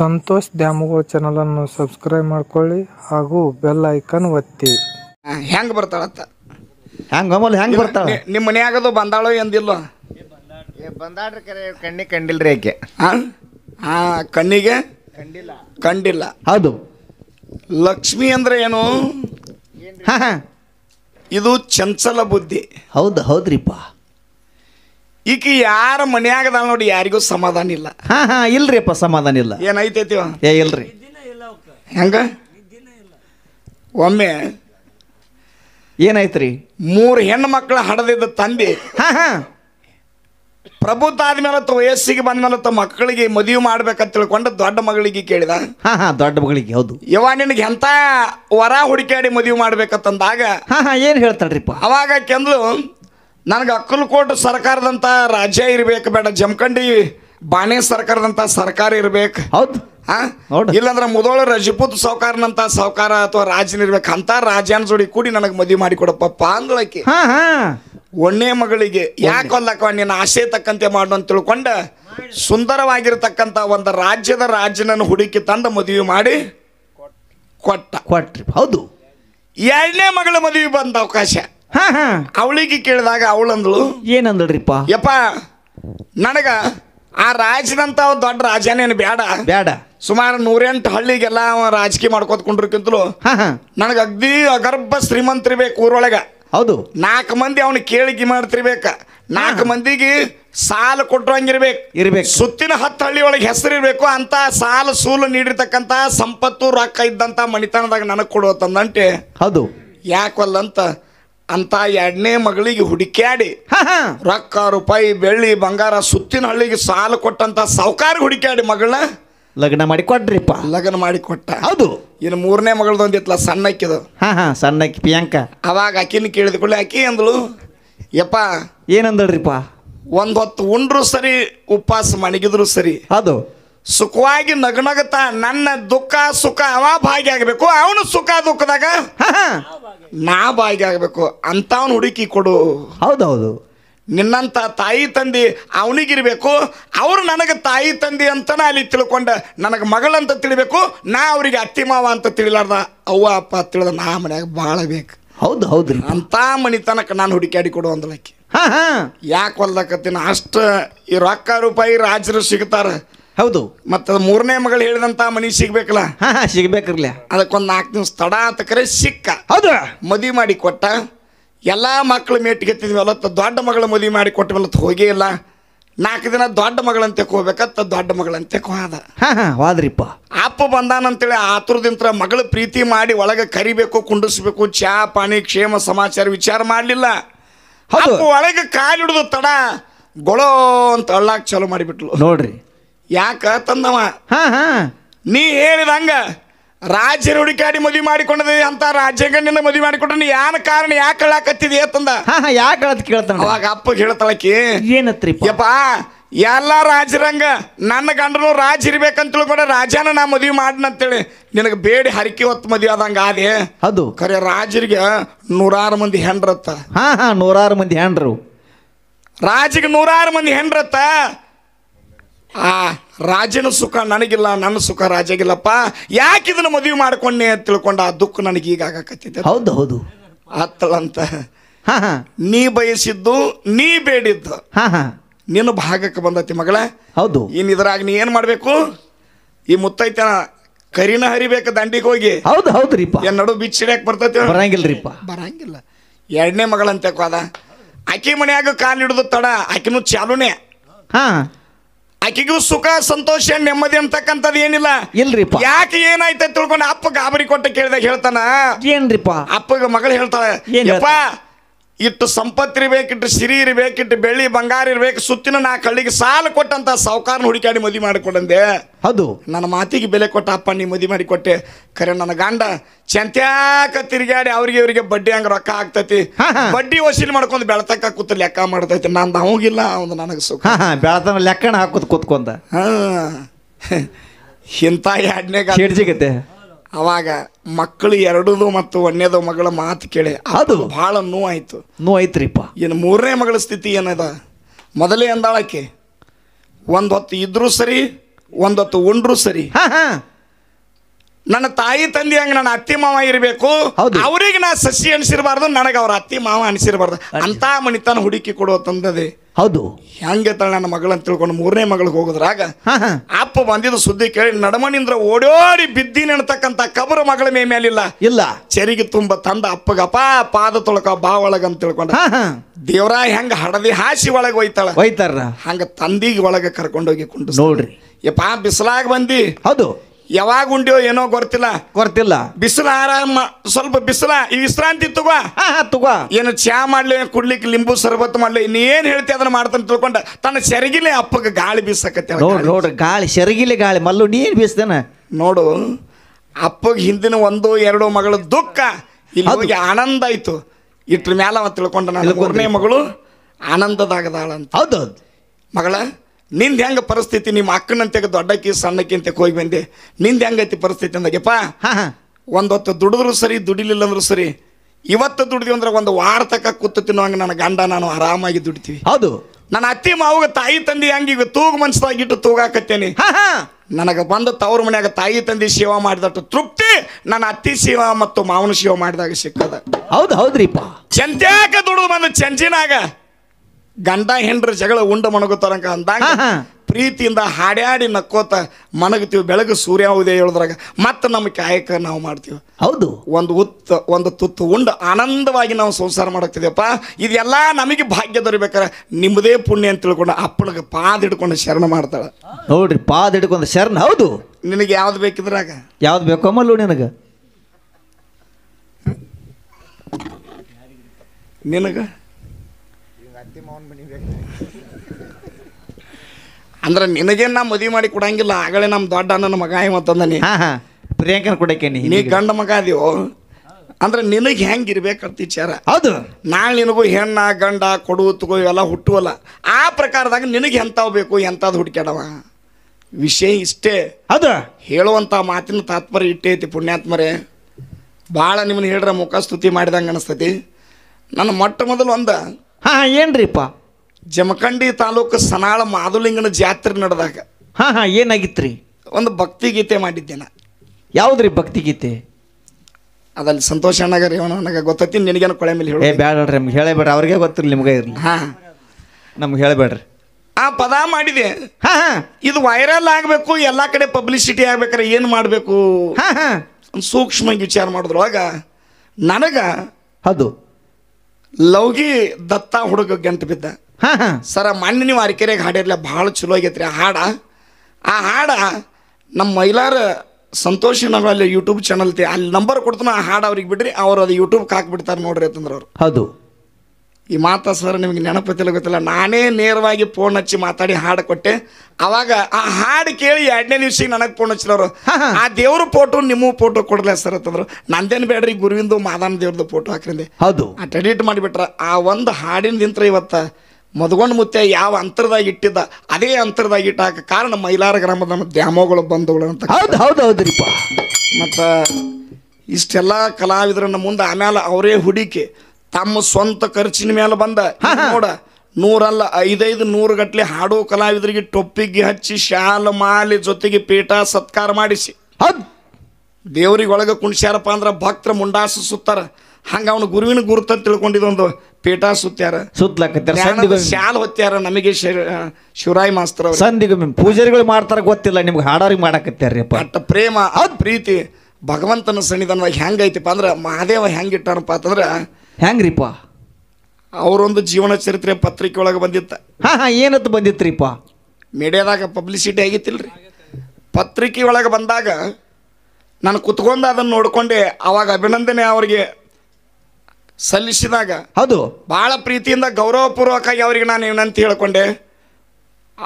ಸಂತೋಷ್ ದ್ಯಾಮುಗಳ ಅನ್ನು ಸಬ್ಸ್ಕ್ರೈಬ್ ಮಾಡ್ಕೊಳ್ಳಿ ಹಾಗೂ ಬೆಲ್ ಐಕನ್ ಒತ್ತಿ ಹೆಂಗೆ ಬರ್ತಾಳತ್ತ ಹೆಂಗ್ ಅಮಲ್ ಹೆಂಗ್ ಬರ್ತಾಳ ನಿಮ್ಮ ಮನೆಯಾಗದು ಬಂದಾಳೋ ಎಂದಿಲ್ಲ ಬಂದಾಡ್ರಿ ಕರೆ ಕಣ್ಣಿಗೆ ಕಂಡಿಲ್ರಿ ಆಕೆ ಆ ಕಣ್ಣಿಗೆ ಕಂಡಿಲ್ಲ ಕಂಡಿಲ್ಲ ಹೌದು ಲಕ್ಷ್ಮಿ ಅಂದ್ರೆ ಏನು ಇದು ಚಂಚಲ ಬುದ್ಧಿ ಹೌದು ಹೌದ್ರಿಪ್ಪ ಈಕಿ ಯಾರ ಮನೆಯಾಗದ ನೋಡಿ ಯಾರಿಗೂ ಸಮಾಧಾನ ಇಲ್ಲ ಹಾ ಹಾ ಇಲ್ರಿಪ್ಪ ಸಮಾಧಾನ ಇಲ್ಲ ಏನೈತೈತಿ ಏ ಇಲ್ರಿ ಹೆಂಗ ಒಮ್ಮೆ ಏನಾಯ್ತ್ರಿ ಮೂರು ಹೆಣ್ಣು ಮಕ್ಕಳ ಹಡದಿದ್ದ ತಂದೆ ಹಾ ಹಾ ಪ್ರಭುತ್ವ ಆದ್ಮೇಲೆ ತ ವಯಸ್ಸಿಗೆ ಬಂದ್ಮೇಲೆ ತ ಮಕ್ಕಳಿಗೆ ಮದುವೆ ಮಾಡ್ಬೇಕಂತ ತಿಳ್ಕೊಂಡು ದೊಡ್ಡ ಮಗಳಿಗೆ ಕೇಳಿದ ದೊಡ್ಡ ಮಗಳಿಗೆ ಹೌದು ಯವ್ವ ನಿನಗೆ ಎಂತ ವರ ಹುಡುಕಾಡಿ ಮದುವೆ ಮಾಡ್ಬೇಕಂತಂದಾಗ ಏನ್ ಏನು ಹೇಳ್ತಾಳ್ರಿಪ್ಪ ಅವಾಗ ಕೆಂದ್ಲು ನನಗೆ ಅಕ್ಕಲಕೋಟ ಸರ್ಕಾರದಂಥ ರಾಜ್ಯ ಇರಬೇಕು ಬೇಡ ಜಮಖಂಡಿ ಬಾಣೆ ಸರ್ಕಾರದಂಥ ಸರ್ಕಾರ ಇರಬೇಕು ಹೌದು ಹಾಂ ಇಲ್ಲಾಂದ್ರೆ ಮುದೋಳ ರಜಪೂತ್ ಸಾವುಕಾರನಂತ ಸಾವುಕಾರ ಅಥವಾ ರಾಜನ ಇರ್ಬೇಕು ಅಂತ ರಾಜನ ಜೋಡಿ ಕೂಡಿ ನನಗೆ ಮದುವೆ ಮಾಡಿಕೊಡಪ್ಪ ಅಂದ್ಳಕ್ಕೆ ಒಣ್ಣೆ ಮಗಳಿಗೆ ಯಾಕಲ್ಲಕ್ಕ ನಿನ್ನ ಆಸೆ ತಕ್ಕಂತೆ ಮಾಡು ಅಂತ ತಿಳ್ಕೊಂಡ ಸುಂದರವಾಗಿರತಕ್ಕಂಥ ಒಂದು ರಾಜ್ಯದ ರಾಜನನ್ನು ಹುಡುಕಿ ತಂದು ಮದುವೆ ಮಾಡಿ ಕೊಟ್ಟ ಕೊಟ್ರಿ ಹೌದು ಎರಡನೇ ಮಗಳ ಮದುವೆ ಬಂದ ಅವಕಾಶ ಅವಳಿಗೆ ಕೇಳಿದಾಗ ಅವಳಂದಳು ಏನಂದಳ್ರಿಪ್ಪ ಯಪ್ಪ ನನಗ ಆ ರಾಜನಂತ ದೊಡ್ಡ ರಾಜನೇನು ಬೇಡ ಬೇಡ ಸುಮಾರು ನೂರೆಂಟು ಹಳ್ಳಿಗೆಲ್ಲ ಅವ ರಾಜಕೀಯ ಮಾಡ್ಕೋತ ಕುಂಡ್ರಕ್ಕಿಂತಲೂ ಹಾ ನನಗೆ ಅಗ್ದಿ ಅಗರ್ಭ ಶ್ರೀಮಂತರಿ ಬೇಕು ಊರೊಳಗ ಹೌದು ನಾಲ್ಕು ಮಂದಿ ಅವನ ಕೇಳಿಕೆ ಮಾಡ್ತಿರ್ಬೇಕ ನಾಲ್ಕು ಮಂದಿಗೆ ಸಾಲ ಕೊಟ್ಟಂಗಿರ್ಬೇಕು ಇರ್ಬೇಕು ಸುತ್ತಿನ ಹತ್ತು ಹಳ್ಳಿ ಒಳಗೆ ಹೆಸರಿರ್ಬೇಕು ಅಂತ ಸಾಲ ಸೂಲು ನೀಡಿರ್ತಕ್ಕಂಥ ಸಂಪತ್ತು ರೊಕ್ಕ ಇದ್ದಂತ ಮಣಿತನದಾಗ ನನಗೆ ಕೊಡುವಂತೆ ಹೌದು ಯಾಕಲ್ಲ ಅಂತ ಅಂತ ಎರಡನೇ ಮಗಳಿಗೆ ಹುಡುಕ್ಯಾಡಿ ರೊಕ್ಕ ರೂಪಾಯಿ ಬೆಳ್ಳಿ ಬಂಗಾರ ಸುತ್ತಿನ ಹಳ್ಳಿಗೆ ಸಾಲ ಕೊಟ್ಟಂತ ಸಾವುಕಾರ ಹುಡುಕ್ಯಾಡಿ ಮಗಳನ್ನ ಲಗ್ನ ಮಾಡಿ ಕೊಡ್ರಿಪ್ಪ ಲಗ್ನ ಮಾಡಿ ಕೊಟ್ಟ ಹೌದು ಇನ್ನು ಮೂರನೇ ಮಗಳದೊಂದಿತ್ತಲ್ಲ ಸಣ್ಣಕ್ಕಿದು ಹಾ ಸಣ್ಣಕ್ಕಿ ಪ್ರಿಯಾಂಕ ಅವಾಗ ಅಕ್ಕಿನ ಕೇಳಿದ ಕೂಡಲೇ ಅಂದಳು ಯಪ್ಪ ಏನಂದಳ್ರಿಪ್ಪ ಒಂದು ಹೊತ್ತು ಉಂಡ್ರು ಸರಿ ಉಪವಾಸ ಮಣಗಿದ್ರು ಸರಿ ಅದು ಸುಖವಾಗಿ ನಗನಗತ ನನ್ನ ದುಃಖ ಸುಖ ಅವ ಭಾಗಿಯಾಗಬೇಕು ಅವನು ಸುಖ ದುಃಖದಾಗ ನಾ ಭಾಗಿಯಾಗಬೇಕು ಅವನು ಹುಡುಕಿ ಕೊಡು ಹೌದೌದು ನಿನ್ನಂತ ತಾಯಿ ತಂದಿ ಅವನಿಗಿರ್ಬೇಕು ಅವ್ರು ನನಗೆ ತಾಯಿ ತಂದೆ ಅಂತ ಅಲ್ಲಿ ತಿಳ್ಕೊಂಡ ನನಗೆ ಮಗಳಂತ ತಿಳಿಬೇಕು ನಾ ಅವರಿಗೆ ಅತ್ತಿ ಮಾವ ಅಂತ ತಿಳಿಲಾರ್ದ ಅವ್ವ ಅಪ್ಪ ತಿಳಿದ ನಾ ಮನ್ಯಾಗ ಭಾಳ ಬೇಕು ಹೌದು ಹೌದು ಅಂಥ ಮನಿ ನಾನು ಹುಡುಕಾಡಿ ಕೊಡು ಅಂದಲಕ್ಕೆ ಯಾಕೆ ಹೊಲ್ದಕತ್ತೀನಿ ಅಷ್ಟು ಈ ರೊಕ್ಕ ರೂಪಾಯಿ ರಾಜರು ಸಿಗ್ತಾರೆ ಹೌದು ಮತ್ತು ಮೂರನೇ ಮಗಳು ಹೇಳಿದಂತ ಮನಿ ಸಿಗ್ಬೇಕಲ್ಲ ಸಿಗ್ಬೇಕಿರ್ಲಿ ಅದಕ್ಕೊಂದು ನಾಲ್ಕು ದಿವಸ ತಡ ಅಂತ ಕರೆ ಸಿಕ್ಕ ಹೌದು ಮದಿ ಮಾಡಿ ಕೊಟ್ಟ ಎಲ್ಲ ಮಕ್ಕಳು ಮೇಟಿಗೆತ್ತಿದ್ವಿ ದೊಡ್ಡ ಮಗಳು ಮದಿ ಮಾಡಿ ಕೊಟ್ಟವಲ್ಲ ಹೋಗೇ ಇಲ್ಲ ನಾಲ್ಕು ದಿನ ದೊಡ್ಡ ಮಗಳಂತೆ ಹೋಗ್ಬೇಕತ್ತ ದೊಡ್ಡ ಮಗಳಂತೆ ಹೋದ ಅಪ್ಪ ಬಂದಾನ ಅಪ್ಪ ಬಂದಾನಂತೇಳಿ ಆತುರದಿಂತ ಮಗಳ ಪ್ರೀತಿ ಮಾಡಿ ಒಳಗೆ ಕರಿಬೇಕು ಕುಂಡಿಸ್ಬೇಕು ಚಾ ಪಾನಿ ಕ್ಷೇಮ ಸಮಾಚಾರ ವಿಚಾರ ಮಾಡಲಿಲ್ಲ ಹೌದು. ಅಪ್ಪ ಒಳಗೆ ಕಾಲಿಡುದು ತಡ ಗೊಳೋ ಅಂತ ಅಳ್ಳಾಕ್ ಚಾಲು ಮಾಡಿಬಿಟ್ಲು ನೋಡ್ರಿ ಯಾಕ ತಂದವ ಹಾ ಹಾ ನೀ ಹೇಳಿದಂಗ ರಾಜ್ಯರು ಹುಡುಕಾಡಿ ಮದುವೆ ಮಾಡಿಕೊಂಡದ ಅಂತ ರಾಜ್ಯ ಗಂಡಿನ ಮದುವೆ ಮಾಡಿಕೊಂಡ್ರೆ ನೀ ಯಾನ ಕಾರಣ ಯಾಕೆ ಕಳಾಕತ್ತಿದೆ ತಂದ ಹಾ ಯಾಕೆ ಅಳತ್ ಕೇಳ್ತಾನ ಅವಾಗ ಅಪ್ಪ ಹೇಳ್ತಾಳಕಿ ಏನತ್ರಿ ಯಪ್ಪ ಎಲ್ಲ ರಾಜರಂಗ ನನ್ನ ಗಂಡನು ರಾಜ ಇರ್ಬೇಕಂತ ತಿಳ್ಕೊಂಡ ರಾಜನ ನಾ ಮದ್ವೆ ಮಾಡಿನಂತೇಳಿ ನಿನಗೆ ಬೇಡಿ ಹರಕೆ ಹೊತ್ತು ಮದ್ವೆ ಆದಂಗ ಆದೆ ಅದು ಖರೆ ರಾಜರಿಗೆ ನೂರಾರು ಮಂದಿ ಹೆಂಡ್ರತ್ತ ಹಾ ಹಾ ನೂರಾರು ಮಂದಿ ಹೆಂಡ್ರು ರಾಜಿಗೆ ನೂರಾರು ಮಂದಿ ಹೆಂಡ್ರತ್ತ ಆ ರಾಜನ ಸುಖ ನನಗಿಲ್ಲ ನನ್ನ ಸುಖ ರಾಜಗಿಲ್ಲಪ್ಪ ಯಾಕೆ ಇದನ್ನ ಮದುವೆ ಮಾಡ್ಕೊಂಡೆ ಅಂತ ತಿಳ್ಕೊಂಡು ಆ ದುಃಖ ನನಗೆ ಈಗ ಆಗಕತ್ತಿದೆ ಹೌದು ಹೌದು ಆತಳಂತ ನೀ ಬಯಸಿದ್ದು ನೀ ಬೇಡಿದ್ದು ನಿನ್ನ ಭಾಗಕ್ಕೆ ಬಂದತಿ ಮಗಳ ಹೌದು ಇನ್ ಇದ್ರಾಗ ನೀ ಏನ್ ಮಾಡ್ಬೇಕು ಈ ಮುತ್ತೈತನ ಕರಿನ ಹರಿಬೇಕು ದಂಡಿಗೆ ಹೋಗಿ ಹೌದು ಹೌದ್ರಿಪ್ಪ ಏನ್ ನಡು ಬಿಚ್ಚಿಡ್ಯಾಕ ಬರ್ತೈತಿ ಬರಂಗಿಲ್ರಿಪ್ಪ ಬರಂಗಿಲ್ಲ ಎರಡನೇ ಮಗಳಂತೆ ಅದ ಆಕೆ ಮನ್ಯಾಗ ಕಾಲು ಹಿಡಿದು ತಡ ಆಕಿನೂ ಚಾಲುನೇ ಹಾ ಆಕೆಗೂ ಸುಖ ಸಂತೋಷ ನೆಮ್ಮದಿ ಅಂತಕ್ಕಂಥದ್ದು ಏನಿಲ್ಲ ಇಲ್ರಿಪ್ಪ ಯಾಕೆ ಏನಾಯ್ತ ತಿಳ್ಕೊಂಡು ಅಪ್ಪ ಗಾಬರಿ ಕೊಟ್ಟ ಕೇಳಿದಾಗ ಹೇಳ್ತಾನ ಏನ್ರಿಪ್ಪ ಅಪ್ಪಗ ಮಗಳು ಹೇಳ್ತಾಳೆ ಏನಪ್ಪ ಇಟ್ಟು ಸಂಪತ್ತು ಇರಬೇಕಿಟ್ಟು ಸಿರಿ ಇರಬೇಕಿಟ್ಟು ಬೆಳ್ಳಿ ಬಂಗಾರ ಇರಬೇಕು ಸುತ್ತಿನ ನಾ ಕಳ್ಳಿಗೆ ಸಾಲ ಕೊಟ್ಟಂತ ಸಾವುಕಾರನ ಹುಡುಕಾಡಿ ಮದುವೆ ಮಾಡಿಕೊಡಂದೆ ಹೌದು ನನ್ನ ಮಾತಿಗೆ ಬೆಲೆ ಕೊಟ್ಟ ಅಪ್ಪ ನೀ ಮದುವೆ ಕೊಟ್ಟೆ ಕರೆ ನನ್ನ ಗಂಡ ಚಂತ್ಯಾಕ ತಿರುಗಾಡಿ ಅವ್ರಿಗೆ ಇವರಿಗೆ ಬಡ್ಡಿ ಹಂಗ ರೊಕ್ಕ ಆಗ್ತೈತಿ ಬಡ್ಡಿ ವಸೂಲಿ ಮಾಡ್ಕೊಂಡು ಬೆಳತಕ್ಕ ಕೂತ ಲೆಕ್ಕ ಮಾಡ್ತೈತಿ ನಂದು ಅವಂಗಿಲ್ಲ ಅವ್ನು ನನಗೆ ಸುಖ ಬೆಳತನ ಲೆಕ್ಕನ ಹಾಕೋದು ಕೂತ್ಕೊಂತ ಹಾಂ ಇಂಥ ಎರಡನೇ ಅವಾಗ ಮಕ್ಕಳು ಎರಡದು ಮತ್ತು ಒಂದೇದು ಮಗಳ ಮಾತು ಕೇಳಿ ಅದು ಬಹಳ ನೋವಾಯ್ತು ನೋವಾಯ್ತ್ರಿಪ್ಪ ಏನು ಮೂರನೇ ಮಗಳ ಸ್ಥಿತಿ ಏನದ ಮೊದಲೇ ಅಂದಾಳಕ್ಕೆ ಒಂದು ಹೊತ್ತು ಇದ್ರೂ ಸರಿ ಒಂದು ಹೊತ್ತು ಉಂಡ್ರೂ ಸರಿ ನನ್ನ ತಾಯಿ ತಂದೆ ಹಂಗ ನನ್ನ ಅತ್ತಿ ಮಾವ ಇರಬೇಕು ಅವ್ರಿಗೆ ನಾ ಸಸಿ ಅನಿಸಿರಬಾರ್ದು ನನಗೆ ಅವ್ರ ಅತ್ತಿ ಮಾವ ಅನಿಸಿರಬಾರ್ದು ಅಂತ ಮನಿತನ ಹುಡುಕಿ ತಂದದೆ ಹೌದು ಹೆಂಗೆ ತಾಳೆ ನನ್ನ ಮಗಳಂತ ತಿಳ್ಕೊಂಡು ಮೂರನೇ ಮಗಳಿಗೆ ಹೋಗುದ್ರಾಗ ಅಪ್ಪ ಬಂದಿದ ಸುದ್ದಿ ಕೇಳಿ ನಡಮಣಿಂದ್ರ ಓಡೋಡಿ ಬಿದ್ದೀನಿ ಅನ್ನತಕ್ಕಂಥ ಕಬರ ಮಗಳ ಮೇ ಮೇಲಿಲ್ಲ ಇಲ್ಲ ಚೆರಿಗೆ ತುಂಬ ತಂದ ಅಪ್ಪಗಪ್ಪ ಪಾದ ತೊಳಕ ಬಾ ಅಂತ ತಿಳ್ಕೊಂಡ ದೇವ್ರ ಹೆಂಗ ಹಡದಿ ಹಾಸಿ ಒಳಗೆ ಹೋಯ್ತಾಳ ಹೋಯ್ತಾರ ಹಂಗ ತಂದಿಗೆ ಒಳಗೆ ಕರ್ಕೊಂಡೋಗಿ ಕುಂಟು ನೋಡ್ರಿ ಯಪ್ಪ ಬಿಸಿಲಾಗ ಬಂದಿ ಹೌದು ಯಾವಾಗ ಉಂಡ್ಯೋ ಏನೋ ಗೊತ್ತಿಲ್ಲ ಗೊತ್ತಿಲ್ಲ ಬಿಸಿಲ ಆರಾಮ ಸ್ವಲ್ಪ ಬಿಸಿಲ ಈ ವಿಶ್ರಾಂತಿ ತಗೋ ತಗೋ ಏನು ಚಾ ಮಾಡ್ಲಿ ಕುಡ್ಲಿಕ್ಕೆ ಲಿಂಬು ಸರ್ಬತ್ ಮಾಡ್ಲಿ ಇನ್ನೇನು ಏನ್ ಹೇಳ್ತಿ ಅದನ್ನ ಮಾಡ್ತಾನೆ ತಿಳ್ಕೊಂಡ ತನ್ನ ಸೆರಗಿಲೆ ಅಪ್ಪಗೆ ಗಾಳಿ ಬೀಸಕತ್ತೆ ನೋಡ್ರಿ ಗಾಳಿ ಸೆರಗಿಲೆ ಗಾಳಿ ಮಲ್ಲು ನೀನ್ ಬೀಸ್ತೇನ ನೋಡು ಅಪ್ಪಗೆ ಹಿಂದಿನ ಒಂದು ಎರಡು ಮಗಳ ದುಃಖ ಇಲ್ಲಿ ಆನಂದ ಆಯ್ತು ಇಟ್ರ ಮ್ಯಾಲ ಅವ ತಿಳ್ಕೊಂಡ ಮೂರನೇ ಮಗಳು ಆನಂದದಾಗದಾಳಂತ ಹೌದೌದು ಮಗಳ ನಿಂದ್ ಹೆಂಗೆ ಪರಿಸ್ಥಿತಿ ನಿಮ್ಮ ಅಕ್ಕನಂತೆಗೆ ದೊಡ್ಡಕ್ಕಿ ಸಣ್ಣಕ್ಕಿಂತ ಹೋಗಿ ಬಂದೆ ನಿಂದು ಹೆಂಗೈತಿ ಪರಿಸ್ಥಿತಿ ಅಂದಾಗೆಪ್ಪ ಒಂದೊತ್ತು ದುಡಿದ್ರು ಸರಿ ದುಡಿಲಿಲ್ಲ ಅಂದ್ರೂ ಸರಿ ಇವತ್ತು ದುಡಿದ್ವಿ ಅಂದ್ರೆ ಒಂದು ವಾರ ತಕ್ಕ ಕೂತು ತಿನ್ನುವಂಗೆ ನನ್ನ ಗಂಡ ನಾನು ಆರಾಮಾಗಿ ದುಡಿತೀವಿ ಹೌದು ನನ್ನ ಅತ್ತಿ ಮಾವ ತಾಯಿ ತಂದೆ ಹಂಗೆ ತೂಗ ಮನ್ಸದಾಗಿಟ್ಟು ಇಟ್ಟು ತೂಗಾಕತ್ತೇನೆ ನನಗೆ ಬಂದು ತವ್ರ ಮನೆಯಾಗ ತಾಯಿ ತಂದೆ ಸೇವಾ ಮಾಡಿದಟ್ಟು ತೃಪ್ತಿ ನನ್ನ ಅತ್ತಿ ಸೇವಾ ಮತ್ತು ಮಾವನ ಸೇವಾ ಮಾಡಿದಾಗ ಸಿಕ್ಕದ ಹೌದು ಹೌದ್ರಿಪ್ಪ ಚಂತ್ಯಾಕ ದುಡಿದು ಬಂದು ಚಂಚಿನಾಗ ಗಂಡ ಹೆಂಡ್ರ ಜಗಳ ಉಂಡ ಮಣಗುತ್ತಾರಂಕ ಅಂದಾಗ ಪ್ರೀತಿಯಿಂದ ಹಾಡ್ಯಾಡಿ ನಕ್ಕೋತ ಮಣಗ್ತೀವಿ ಬೆಳಗ್ಗೆ ಸೂರ್ಯ ಉದಯ ಹೇಳಿದ್ರಾಗ ಮತ್ತೆ ನಮ್ಮ ಕಾಯಕ ನಾವು ಮಾಡ್ತೀವಿ ಹೌದು ಒಂದು ಉತ್ತ ಒಂದು ತುತ್ತು ಉಂಡ ಆನಂದವಾಗಿ ನಾವು ಸಂಸಾರ ಮಾಡಕ್ತಿದ್ಯಪ್ಪ ಇದೆಲ್ಲ ನಮಗೆ ಭಾಗ್ಯ ದೊರಿಬೇಕಾರೆ ನಿಮ್ಮದೇ ಪುಣ್ಯ ಅಂತ ತಿಳ್ಕೊಂಡು ಅಪ್ಪಳಿಗೆ ಪಾದ ಹಿಡ್ಕೊಂಡು ಶರಣ ಮಾಡ್ತಾಳೆ ನೋಡ್ರಿ ಪಾದ ಹಿಡ್ಕೊಂಡು ಶರಣ ಹೌದು ನಿನಗೆ ಯಾವ್ದು ಬೇಕಿದ್ರಾಗ ಯಾವ್ದು ಬೇಕೋ ಅಮ್ಮಲ್ಲು ನಿನಗೆ ನಿನಗೆ ಅಂದ್ರೆ ನಿನಗೆ ನಾ ಮದುವೆ ಮಾಡಿ ಕೊಡಂಗಿಲ್ಲ ಆಗಲೇ ನಮ್ಮ ದೊಡ್ಡ ಅಣ್ಣನ ಮಗ ಮತ್ತೊಂದನಿ ಪ್ರಿಯಾಂಕನ ನೀ ಗಂಡ ಮಗ ಅದೀವ ಅಂದ್ರೆ ನಿನಗೆ ಹೆಂಗೆ ವಿಚಾರ ಹೌದು ನಾಳೆ ನಿನಗೂ ಹೆಣ್ಣ ಗಂಡ ಕೊಡು ತಗೋ ಇವೆಲ್ಲ ಹುಟ್ಟುವಲ್ಲ ಆ ಪ್ರಕಾರದಾಗ ನಿನಗೆ ಎಂಥವು ಬೇಕು ಎಂತದ್ ಹುಡ್ಕ್ಯಾಡವ ವಿಷಯ ಇಷ್ಟೇ ಅದ ಹೇಳುವಂತ ಮಾತಿನ ತಾತ್ಪರ್ಯ ಇಟ್ಟೈತಿ ಪುಣ್ಯಾತ್ಮರೇ ಭಾಳ ನಿಮ್ಮನ್ನ ಹೇಳ್ರ ಮುಖ ಸ್ತುತಿ ಮಾಡಿದಂಗೆ ಅನಿಸ್ತೈತಿ ನನ್ನ ಮೊಟ್ಟ ಮೊದಲು ಒಂದು ಹಾಂ ಏನ್ರಿಪ್ಪ ಜಮಖಂಡಿ ತಾಲೂಕು ಸನಾಳ ಮಾದುಲಿಂಗನ ಜಾತ್ರೆ ನಡೆದಾಗ ಹಾಂ ಹಾಂ ಏನಾಗಿತ್ತು ರೀ ಒಂದು ಭಕ್ತಿಗೀತೆ ಮಾಡಿದ್ದೆ ನಾ ಯಾವ್ದ್ರಿ ಭಕ್ತಿಗೀತೆ ಅದಲ್ಲಿ ಸಂತೋಷ ಅಣ್ಣಗ ರೇವಣ ಗೊತ್ತೈತಿ ನಿನಗೇನು ಕೊಳೆ ಮೇಲೆ ಹೇಳಿ ಬೇಡ್ರಿ ನಮ್ಗೆ ಹೇಳಬೇಡ್ರಿ ಅವ್ರಿಗೆ ಗೊತ್ತಿರಲಿ ನಿಮ್ಗೆ ಇರಲಿ ಹಾಂ ನಮ್ಗೆ ಹೇಳಬೇಡ್ರಿ ಆ ಪದ ಮಾಡಿದೆ ಹಾಂ ಹಾಂ ಇದು ವೈರಲ್ ಆಗಬೇಕು ಎಲ್ಲ ಕಡೆ ಪಬ್ಲಿಸಿಟಿ ಆಗ್ಬೇಕಾರೆ ಏನು ಮಾಡಬೇಕು ಹಾಂ ಹಾಂ ಒಂದು ಸೂಕ್ಷ್ಮವಾಗಿ ವಿಚಾರ ಮಾಡಿದ್ರೊಳಗ ನನಗೆ ಅದು ಲೌಗಿ ದತ್ತ ಹುಡುಗ ಗೆಂತು ಬಿದ್ದ ಹಾ ಸರ ಮೊನ್ನೆ ನೀವು ಅರಕೆರೆಗೆ ಹಾಡಿರ್ಲಿ ಭಾಳ ಚಲೋ ಆಗೈತ್ರಿ ಆ ಹಾಡ ಆ ಹಾಡ ನಮ್ಮ ಮೈಲಾರ ಸಂತೋಷ ಅಲ್ಲಿ ಯೂಟ್ಯೂಬ್ ಚಾನಲ್ ಅಲ್ಲಿ ನಂಬರ್ ಕೊಡ್ತಾನ ಆ ಹಾಡು ಅವ್ರಿಗೆ ಬಿಡ್ರಿ ಅವ್ರು ಅದು ಯೂಟ್ಯೂಬ್ಗೆ ಹಾಕ್ಬಿಡ್ತಾರೆ ನೋಡ್ರಿ ಅಂತಂದ್ರೆ ಅವ್ರು ಹೌದು ಈ ಮಾತಾ ಸರ್ ನಿಮಗೆ ನೆನಪತ್ತಿಲ್ಲ ಗೊತ್ತಿಲ್ಲ ನಾನೇ ನೇರವಾಗಿ ಫೋನ್ ಹಚ್ಚಿ ಮಾತಾಡಿ ಹಾಡು ಕೊಟ್ಟೆ ಅವಾಗ ಆ ಹಾಡು ಕೇಳಿ ಎರಡನೇ ದಿವ್ಸಿಗೆ ನನಗೆ ಫೋನ್ ಹಚ್ಚಿದವರು ಆ ದೇವ್ರ ಫೋಟೋ ನಿಮ್ಮ ಫೋಟೋ ಕೊಡಲ ಸರ್ ಅಂತಂದ್ರು ನಂದೇನು ಬೇಡ್ರಿ ಗುರುವಿಂದು ಮಾದಾನ ದೇವ್ರದ್ದು ಫೋಟೋ ಹಾಕ್ರಿಂದೆ ಹೌದು ಆ ಎಡಿಟ್ ಮಾಡಿಬಿಟ್ರ ಆ ಒಂದು ಹಾಡಿನ ನಿಂತ್ರ ಇವತ್ತು ಮದುಗೊಂಡು ಮುತ್ತೆ ಯಾವ ಅಂತರದಾಗ ಇಟ್ಟಿದ್ದ ಅದೇ ಅಂತರದಾಗ ಇಟ್ಟಾಕ ಕಾರಣ ಮೈಲಾರ ಗ್ರಾಮದ ನಮ್ಮ ದ್ಯಾಮೋಗಳು ಬಂದವಳು ಅಂತ ಹೌದು ಹೌದು ಹೌದ್ರಿಪ್ಪ ಮತ್ತು ಇಷ್ಟೆಲ್ಲ ಕಲಾವಿದರನ್ನ ಮುಂದೆ ಆಮೇಲೆ ಅವರೇ ಹುಡುಕಿ ತಮ್ಮ ಸ್ವಂತ ಖರ್ಚಿನ ಮೇಲೆ ಬಂದ ನೋಡ ನೂರಲ್ಲ ಐದೈದು ನೂರು ಗಟ್ಲೆ ಹಾಡೋ ಕಲಾವಿದರಿಗೆ ಟೊಪ್ಪಿಗೆ ಹಚ್ಚಿ ಶಾಲ ಮಾಲೆ ಜೊತೆಗೆ ಪೀಠ ಸತ್ಕಾರ ಮಾಡಿಸಿ ಅದ್ ದೇವ್ರಿಗೆ ಒಳಗೆ ಕುಣ್ಸ್ಯಾರಪ್ಪ ಅಂದ್ರೆ ಭಕ್ತರ ಮುಂಡಾಸ ಸುತ್ತಾರ ಹಂಗೆ ಅವನು ಗುರುವಿನ ಗುರುತ ತಿಳ್ಕೊಂಡಿದ್ದೊಂದು ಪೀಠ ಸುತ್ತಾರ ಸುತ್ತಲಕ್ಕೆ ಶಾಲ್ ಹೊತ್ತಾರ ನಮಗೆ ಶಿವರಾಯ್ ಮಾಸ್ತರ ಸಂದಿಗ ಪೂಜಾರಿಗಳು ಮಾಡ್ತಾರ ಗೊತ್ತಿಲ್ಲ ನಿಮ್ಗೆ ಹಾಡೋರಿಗೆ ಮಾಡಾಕತ್ತಾರ್ರಿ ಅಟ್ಟ ಪ್ರೇಮ ಅದ್ ಪ್ರೀತಿ ಭಗವಂತನ ಸನ್ನಿಧಾನವಾಗಿ ಹೆಂಗೈತಿಪ್ಪ ಅಂದ್ರೆ ಮಹಾದೇವ ಹೆಂಗಿಟ್ಟಾರಪ್ಪ ಅಂತಂದ್ರೆ ಹೆಂಗ್ರಿಪ್ಪ ಅವರೊಂದು ಜೀವನ ಚರಿತ್ರೆ ಪತ್ರಿಕೆ ಒಳಗೆ ಬಂದಿತ್ತ ಹಾಂ ಹಾಂ ಏನತ್ತು ಬಂದಿತ್ರಿಪ್ಪ ಮೀಡಿಯಾದಾಗ ಪಬ್ಲಿಸಿಟಿ ಆಗಿತ್ತಿಲ್ರಿ ಪತ್ರಿಕೆ ಒಳಗೆ ಬಂದಾಗ ನಾನು ಕುತ್ಕೊಂಡು ಅದನ್ನು ನೋಡ್ಕೊಂಡೆ ಅವಾಗ ಅಭಿನಂದನೆ ಅವರಿಗೆ ಸಲ್ಲಿಸಿದಾಗ ಹೌದು ಭಾಳ ಪ್ರೀತಿಯಿಂದ ಗೌರವಪೂರ್ವಕವಾಗಿ ಅವರಿಗೆ ನಾನು ಏನಂತ ಹೇಳ್ಕೊಂಡೆ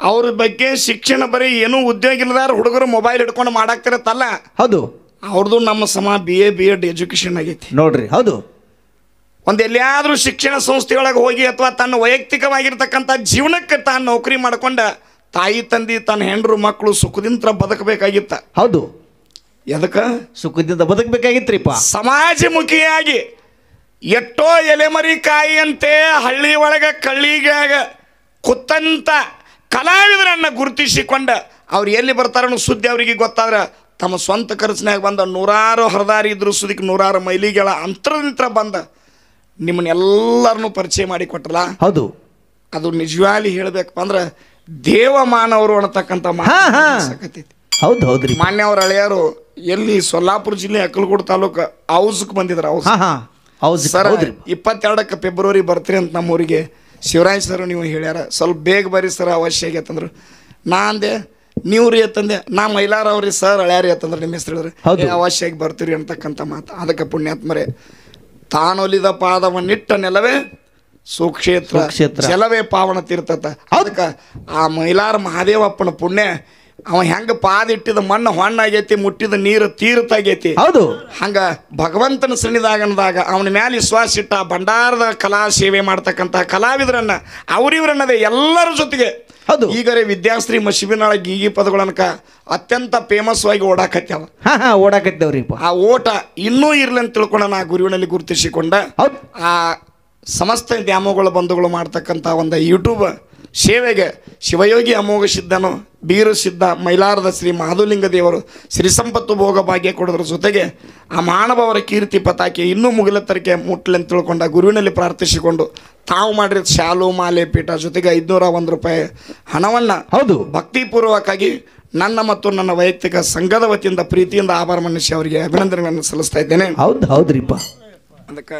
ಅವ್ರ ಬಗ್ಗೆ ಶಿಕ್ಷಣ ಬರೀ ಏನೂ ಉದ್ಯೋಗ ಇಲ್ಲದಾರ ಹುಡುಗರು ಮೊಬೈಲ್ ಹಿಡ್ಕೊಂಡು ಮಾಡಾಕ್ತಿರತ್ತಲ್ಲ ಹೌದು ಅವ್ರದ್ದು ನಮ್ಮ ಸಮ B A B Ed education ಆಗೈತಿ ನೋಡ್ರಿ ಹೌದು ಒಂದು ಎಲ್ಲಿಯಾದರೂ ಶಿಕ್ಷಣ ಸಂಸ್ಥೆಯೊಳಗೆ ಹೋಗಿ ಅಥವಾ ತನ್ನ ವೈಯಕ್ತಿಕವಾಗಿರ್ತಕ್ಕಂಥ ಜೀವನಕ್ಕೆ ತಾನು ನೌಕರಿ ಮಾಡಿಕೊಂಡ ತಾಯಿ ತಂದೆ ತನ್ನ ಹೆಂಡರು ಮಕ್ಕಳು ಸುಖದಿಂದ ಬದುಕಬೇಕಾಗಿತ್ತ ಹೌದು ಎದಕ್ಕೆ ಸುಖದಿಂದ ಬದುಕಬೇಕಾಗಿತ್ರಿಪ್ಪ ಸಮಾಜಮುಖಿಯಾಗಿ ಎಟ್ಟೋ ಎಲೆಮರಿ ಕಾಯಿಯಂತೆ ಹಳ್ಳಿ ಒಳಗೆ ಕಳ್ಳಿಗಾಗ ಕುತ್ತಂತ ಕಲಾವಿದರನ್ನು ಗುರುತಿಸಿಕೊಂಡ ಅವ್ರು ಎಲ್ಲಿ ಬರ್ತಾರನ್ನೋ ಸುದ್ದಿ ಅವರಿಗೆ ಗೊತ್ತಾದ್ರೆ ತಮ್ಮ ಸ್ವಂತ ಖರ್ಚಿನಾಗ ಬಂದ ನೂರಾರು ಹರದಾರಿ ಇದ್ರ ಸುದಿಕ್ ನೂರಾರು ಮೈಲಿಗಳ ಅಂತರದಿಂದ ಬಂದ ಎಲ್ಲರನ್ನು ಪರಿಚಯ ಮಾಡಿ ಕೊಟ್ರಲ್ಲ ಹೌದು ಅದು ನಿಜವಾಗ್ಲಿ ಹೇಳಬೇಕಪ್ಪ ಅಂದ್ರೆ ದೇವ ಮಾನವರು ಅನ್ನತಕ್ಕಂಥ ಮಾತೈತಿ ಹೌದು ಹೌದು ಮಾನ್ಯವ್ರ ಹಳೆಯರು ಎಲ್ಲಿ ಸೊಲ್ಲಾಪುರ ಜಿಲ್ಲೆ ಅಕ್ಕಲಗೂಡು ತಾಲೂಕು ಹೌಸ್ಗೆ ಬಂದಿದ್ರು ಹೌಸ್ ಹೌದು ಸರ್ ಇಪ್ಪತ್ತೆರಡಕ್ಕೆ ಫೆಬ್ರವರಿ ಬರ್ತೀರಿ ಅಂತ ನಮ್ಮೂರಿಗೆ ಶಿವರಾಜ್ ಸರ್ ನೀವು ಹೇಳ್ಯಾರ ಸ್ವಲ್ಪ ಬೇಗ ಬರೀ ಸರ್ ಅವಶ್ಯ ಆಗೈತಂದ್ರು ನಾ ಅಂದೆ ನೀವು ರೀ ಅಂತಂದೆ ನಾ ಮೈಲಾರ ಅವ್ರಿ ಸರ್ ಅಳ್ಯಾರಿ ಅಂತಂದ್ರೆ ನಿಮ್ಮ ಹೆಸರು ಹೇಳಿದ್ರೆ ಆಗಿ ಬರ್ತೀರಿ ಅಂತಕ್ಕಂಥ ಮಾತು ಅದಕ್ಕೆ ಪುಣ್ಯಾತ್ಮರೇ ತಾನೊಲಿದ ಪಾದವನ್ನಿಟ್ಟ ನೆಲವೇ ಸುಕ್ಷೇತ್ರ ಕ್ಷೇತ್ರ ನೆಲವೇ ಪಾವನ ತೀರ್ಥತ ಅದಕ್ಕೆ ಆ ಮೈಲಾರ ಮಹಾದೇವಪ್ಪನ ಪುಣ್ಯ ಅವ ಹೆಂಗ ಪಾದಿಟ್ಟಿದ ಮಣ್ಣು ಹೊಣ್ಣಾಗೈತಿ ಮುಟ್ಟಿದ ನೀರು ಆಗೈತಿ ಹೌದು ಹಂಗ ಭಗವಂತನ ಸನ್ನಿಧಾನದಾಗ ಅವನ ಮ್ಯಾಲೆ ವಿಶ್ವಾಸ ಇಟ್ಟ ಭಂಡಾರದ ಕಲಾ ಸೇವೆ ಮಾಡ್ತಕ್ಕಂಥ ಕಲಾವಿದರನ್ನ ಅವರಿವ್ರನ್ನದೇ ಎಲ್ಲರ ಜೊತೆಗೆ ಹೌದು ಈಗರೆ ವಿದ್ಯಾಶ್ರೀ ಮಶಿಬಿನಾಳ ಗೀಗಿ ಪದಗಳನಕ ಅತ್ಯಂತ ಫೇಮಸ್ ಆಗಿ ಓಡಾಕತ್ಯಾವ ಓಡಾಕತ್ತವ್ರಿ ಆ ಓಟ ಇನ್ನೂ ಇರ್ಲಿ ಅಂತ ತಿಳ್ಕೊಂಡ ನಾ ಗುರುವಿನಲ್ಲಿ ಗುರುತಿಸಿಕೊಂಡ ಆ ಸಮಸ್ತ ದ್ಯಾಮಗಳ ಬಂಧುಗಳು ಮಾಡ್ತಕ್ಕಂಥ ಒಂದು ಯೂಟ್ಯೂಬ್ ಸೇವೆಗೆ ಶಿವಯೋಗಿ ಅಮೋಘ ಸಿದ್ಧನು ಬೀರು ಸಿದ್ಧ ಮೈಲಾರದ ಶ್ರೀ ಮಾಧುಲಿಂಗ ದೇವರು ಶ್ರೀ ಸಂಪತ್ತು ಭೋಗ ಭಾಗ್ಯ ಕೊಡೋದ್ರ ಜೊತೆಗೆ ಆ ಮಾನವರ ಕೀರ್ತಿ ಪತಾಕೆ ಇನ್ನೂ ಮುಗಿಲತ್ತರಕ್ಕೆ ಮುಟ್ಲೆ ತಿಳ್ಕೊಂಡು ತಿಳ್ಕೊಂಡ ಗುರುವಿನಲ್ಲಿ ಪ್ರಾರ್ಥಿಸಿಕೊಂಡು ತಾವು ಮಾಡಿರೋ ಶಾಲು ಮಾಲೆ ಪೀಠ ಜೊತೆಗೆ ಐದುನೂರ ಒಂದು ರೂಪಾಯಿ ಹಣವನ್ನು ಹೌದು ಭಕ್ತಿಪೂರ್ವಕವಾಗಿ ನನ್ನ ಮತ್ತು ನನ್ನ ವೈಯಕ್ತಿಕ ಸಂಘದ ವತಿಯಿಂದ ಪ್ರೀತಿಯಿಂದ ಆಭಾರ ಮನ್ನಿಸಿ ಅವರಿಗೆ ಅಭಿನಂದನೆಗಳನ್ನು ಸಲ್ಲಿಸ್ತಾ ಇದ್ದೇನೆ ಹೌದು ಹೌದ್ರಿಪ್ಪ ಅದಕ್ಕೆ